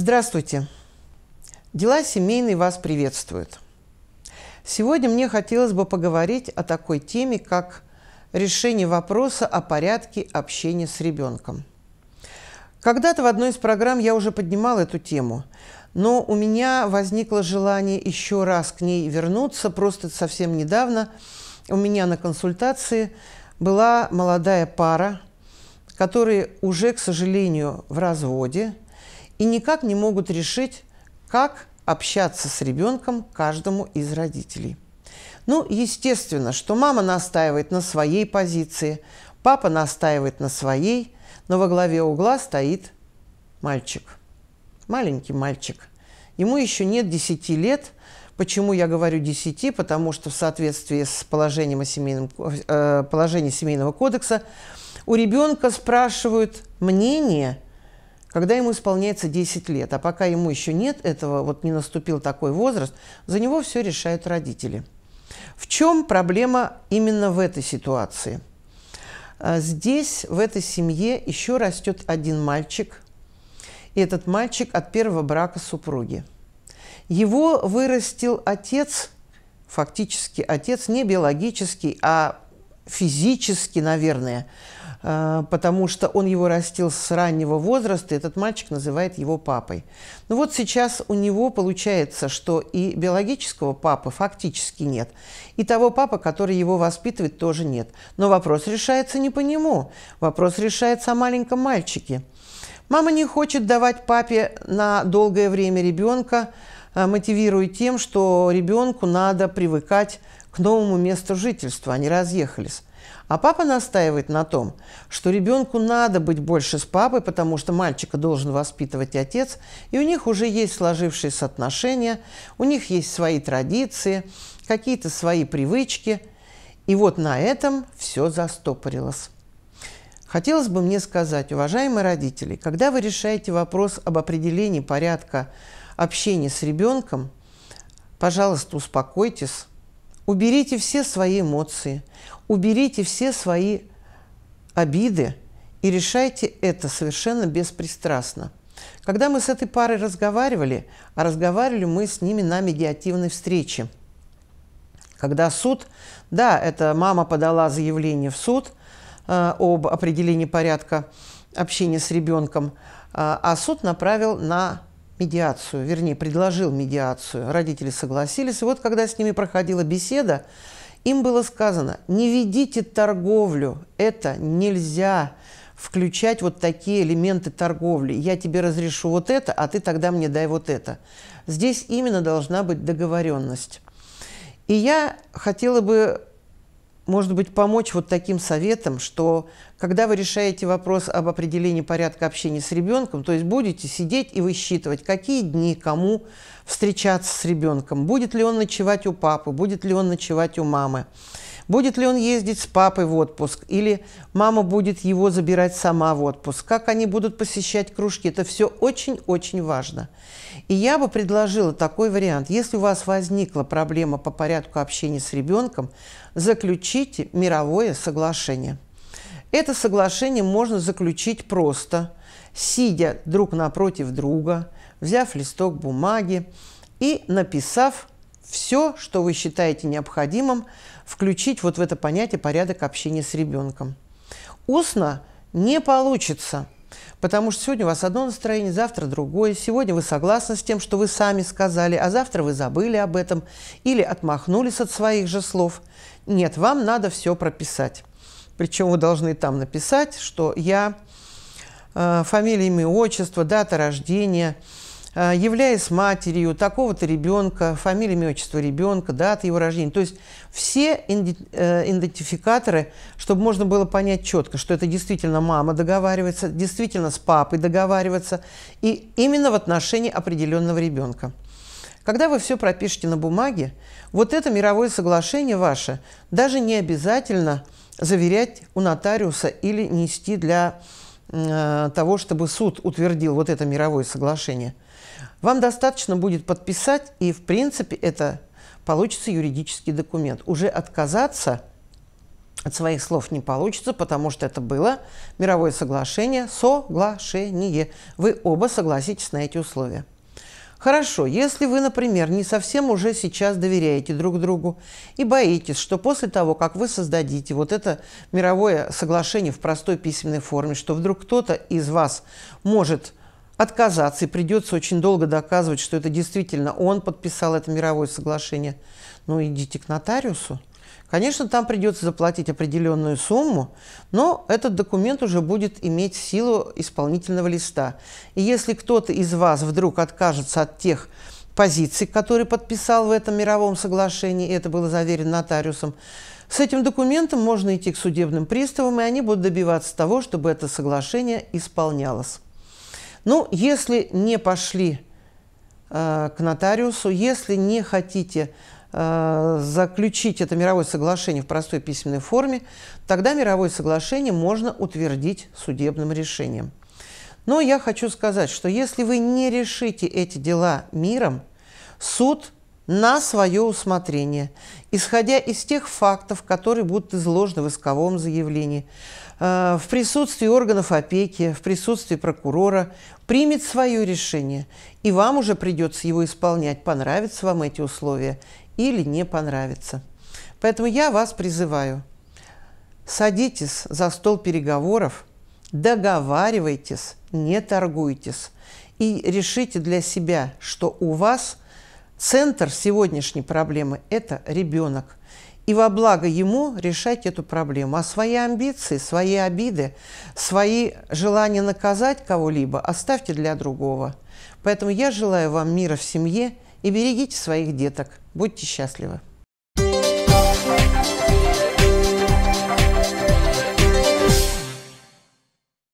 Здравствуйте! Дела семейные вас приветствуют. Сегодня мне хотелось бы поговорить о такой теме, как решение вопроса о порядке общения с ребенком. Когда-то в одной из программ я уже поднимал эту тему, но у меня возникло желание еще раз к ней вернуться. Просто совсем недавно у меня на консультации была молодая пара, которые уже, к сожалению, в разводе, и никак не могут решить, как общаться с ребенком каждому из родителей. Ну, естественно, что мама настаивает на своей позиции, папа настаивает на своей, но во главе угла стоит мальчик. Маленький мальчик. Ему еще нет 10 лет. Почему я говорю 10? Потому что в соответствии с положением, о семейном, э, положением Семейного кодекса у ребенка спрашивают мнение – когда ему исполняется 10 лет. А пока ему еще нет этого, вот не наступил такой возраст, за него все решают родители. В чем проблема именно в этой ситуации? А, здесь, в этой семье, еще растет один мальчик, и этот мальчик от первого брака супруги. Его вырастил отец, фактически отец не биологический, а физически, наверное, а, потому что он его растил с раннего возраста, и этот мальчик называет его папой. Ну вот сейчас у него получается, что и биологического папы фактически нет, и того папа, который его воспитывает, тоже нет. Но вопрос решается не по нему, вопрос решается о маленьком мальчике. Мама не хочет давать папе на долгое время ребенка, а, мотивируя тем, что ребенку надо привыкать к новому месту жительства, они разъехались. А папа настаивает на том, что ребенку надо быть больше с папой, потому что мальчика должен воспитывать отец, и у них уже есть сложившиеся отношения, у них есть свои традиции, какие-то свои привычки. И вот на этом все застопорилось. Хотелось бы мне сказать, уважаемые родители, когда вы решаете вопрос об определении порядка общения с ребенком, пожалуйста, успокойтесь, Уберите все свои эмоции, уберите все свои обиды и решайте это совершенно беспристрастно. Когда мы с этой парой разговаривали, а разговаривали мы с ними на медиативной встрече, когда суд, да, это мама подала заявление в суд э, об определении порядка общения с ребенком, э, а суд направил на медиацию, вернее, предложил медиацию. Родители согласились. И вот когда с ними проходила беседа, им было сказано, не ведите торговлю, это нельзя включать вот такие элементы торговли. Я тебе разрешу вот это, а ты тогда мне дай вот это. Здесь именно должна быть договоренность. И я хотела бы может быть, помочь вот таким советом, что когда вы решаете вопрос об определении порядка общения с ребенком, то есть будете сидеть и высчитывать, какие дни кому встречаться с ребенком, будет ли он ночевать у папы, будет ли он ночевать у мамы, Будет ли он ездить с папой в отпуск? Или мама будет его забирать сама в отпуск? Как они будут посещать кружки? Это все очень-очень важно. И я бы предложила такой вариант. Если у вас возникла проблема по порядку общения с ребенком, заключите мировое соглашение. Это соглашение можно заключить просто, сидя друг напротив друга, взяв листок бумаги и написав все, что вы считаете необходимым, включить вот в это понятие порядок общения с ребенком. Устно не получится, потому что сегодня у вас одно настроение, завтра другое. Сегодня вы согласны с тем, что вы сами сказали, а завтра вы забыли об этом или отмахнулись от своих же слов. Нет, вам надо все прописать. Причем вы должны там написать, что я, э, фамилия, имя, отчество, дата рождения – Э, являясь матерью такого-то ребенка, фамилия, имя, отчество ребенка, дата его рождения. То есть все э, идентификаторы, чтобы можно было понять четко, что это действительно мама договаривается, действительно с папой договаривается, и именно в отношении определенного ребенка. Когда вы все пропишете на бумаге, вот это мировое соглашение ваше даже не обязательно заверять у нотариуса или нести для Э, того, чтобы суд утвердил вот это мировое соглашение. Вам достаточно будет подписать, и, в принципе, это получится юридический документ. Уже отказаться от своих слов не получится, потому что это было мировое соглашение, соглашение. Вы оба согласитесь на эти условия. Хорошо, если вы, например, не совсем уже сейчас доверяете друг другу и боитесь, что после того, как вы создадите вот это мировое соглашение в простой письменной форме, что вдруг кто-то из вас может отказаться, и придется очень долго доказывать, что это действительно он подписал это мировое соглашение, ну идите к нотариусу. Конечно, там придется заплатить определенную сумму, но этот документ уже будет иметь силу исполнительного листа. И если кто-то из вас вдруг откажется от тех позиций, которые подписал в этом мировом соглашении, и это было заверено нотариусом, с этим документом можно идти к судебным приставам, и они будут добиваться того, чтобы это соглашение исполнялось. Ну, если не пошли э, к нотариусу, если не хотите Э, заключить это мировое соглашение в простой письменной форме, тогда мировое соглашение можно утвердить судебным решением. Но я хочу сказать, что если вы не решите эти дела миром, суд на свое усмотрение, исходя из тех фактов, которые будут изложены в исковом заявлении, э, в присутствии органов опеки, в присутствии прокурора, примет свое решение, и вам уже придется его исполнять, понравятся вам эти условия или не понравится. Поэтому я вас призываю, садитесь за стол переговоров, договаривайтесь, не торгуйтесь и решите для себя, что у вас центр сегодняшней проблемы – это ребенок. И во благо ему решать эту проблему. А свои амбиции, свои обиды, свои желания наказать кого-либо оставьте для другого. Поэтому я желаю вам мира в семье и берегите своих деток. Будьте счастливы!